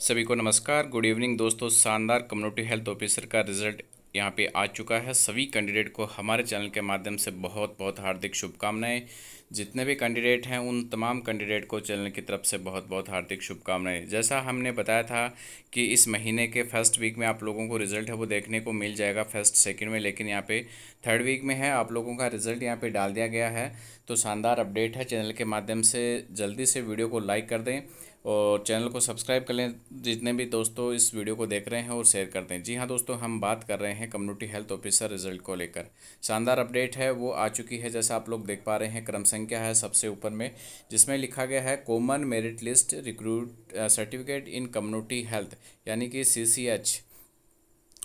सभी को नमस्कार गुड इवनिंग दोस्तों शानदार कम्युनिटी हेल्थ ऑफिसर का रिजल्ट यहाँ पे आ चुका है सभी कैंडिडेट को हमारे चैनल के माध्यम से बहुत बहुत हार्दिक शुभकामनाएं जितने भी कैंडिडेट हैं उन तमाम कैंडिडेट को चैनल की तरफ से बहुत बहुत हार्दिक शुभकामनाएं जैसा हमने बताया था कि इस महीने के फर्स्ट वीक में आप लोगों को रिजल्ट है वो देखने को मिल जाएगा फर्स्ट सेकेंड में लेकिन यहाँ पे थर्ड वीक में है आप लोगों का रिजल्ट यहाँ पर डाल दिया गया है तो शानदार अपडेट है चैनल के माध्यम से जल्दी से वीडियो को लाइक कर दें और चैनल को सब्सक्राइब कर लें जितने भी दोस्तों इस वीडियो को देख रहे हैं और शेयर कर दें जी हाँ दोस्तों हम बात कर रहे हैं कम्युनिटी हेल्थ ऑफिसर रिजल्ट को लेकर शानदार अपडेट है वो आ चुकी है जैसा आप लोग देख पा रहे हैं क्रम संख्या है सबसे ऊपर में जिसमें लिखा गया है common merit list recruit certificate in community health यानी कि C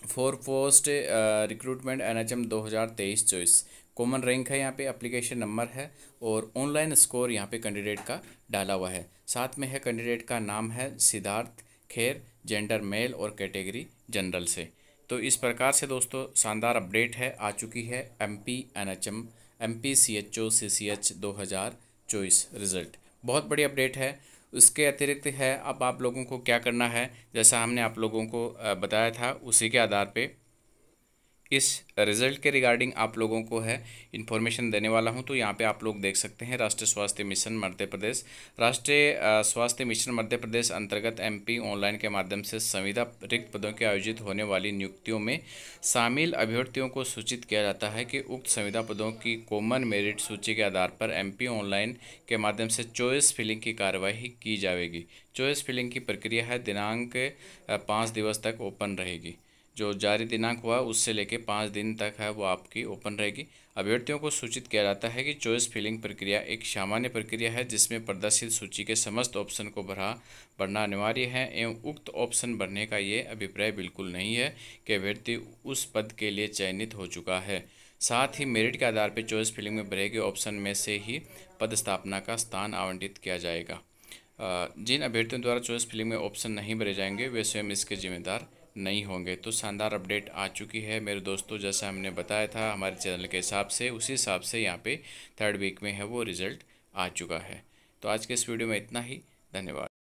four post recruitment N H M दो हज़ार तेईस चौबीस कॉमन रैंक है यहाँ पे एप्लीकेशन नंबर है और ऑनलाइन स्कोर यहाँ पे कैंडिडेट का डाला हुआ है साथ में है कैंडिडेट का नाम है सिद्धार्थ खेर जेंडर मेल और कैटेगरी जनरल से तो इस प्रकार से दोस्तों शानदार अपडेट है आ चुकी है M P N H M M P C H O C C H दो हज़ार चौबीस रिज़ल्ट बहुत बड़ी अपडेट है उसके अतिरिक्त है अब आप लोगों को क्या करना है जैसा हमने आप लोगों को बताया था उसी के आधार पर इस रिजल्ट के रिगार्डिंग आप लोगों को है इन्फॉर्मेशन देने वाला हूं तो यहाँ पे आप लोग देख सकते हैं राष्ट्रीय स्वास्थ्य मिशन मध्य प्रदेश राष्ट्रीय स्वास्थ्य मिशन मध्य प्रदेश अंतर्गत एमपी ऑनलाइन के माध्यम से संविदा रिक्त पदों के आयोजित होने वाली नियुक्तियों में शामिल अभ्यर्थियों को सूचित किया जाता है कि उक्त संविदा पदों की कॉमन मेरिट सूची के आधार पर एम ऑनलाइन के माध्यम से चॉइस फिलिंग की कार्यवाही की जाएगी चॉइस फिलिंग की प्रक्रिया है दिनांक पाँच दिवस तक ओपन रहेगी जो जारी दिनांक हुआ उससे लेके पाँच दिन तक है वो आपकी ओपन रहेगी अभ्यर्थियों को सूचित किया जाता है कि चॉइस फिलिंग प्रक्रिया एक सामान्य प्रक्रिया है जिसमें प्रदर्शित सूची के समस्त ऑप्शन को भरा भरना अनिवार्य है एवं उक्त ऑप्शन भरने का ये अभिप्राय बिल्कुल नहीं है कि अभ्यर्थी उस पद के लिए चयनित हो चुका है साथ ही मेरिट के आधार पर चॉइस फिलिंग में भरे गए ऑप्शन में से ही पदस्थापना का स्थान आवंटित किया जाएगा जिन अभ्यर्थियों द्वारा चॉइस फिलिंग में ऑप्शन नहीं भरे जाएंगे वे स्वयं इसके जिम्मेदार नहीं होंगे तो शानदार अपडेट आ चुकी है मेरे दोस्तों जैसा हमने बताया था हमारे चैनल के हिसाब से उसी हिसाब से यहाँ पे थर्ड वीक में है वो रिज़ल्ट आ चुका है तो आज के इस वीडियो में इतना ही धन्यवाद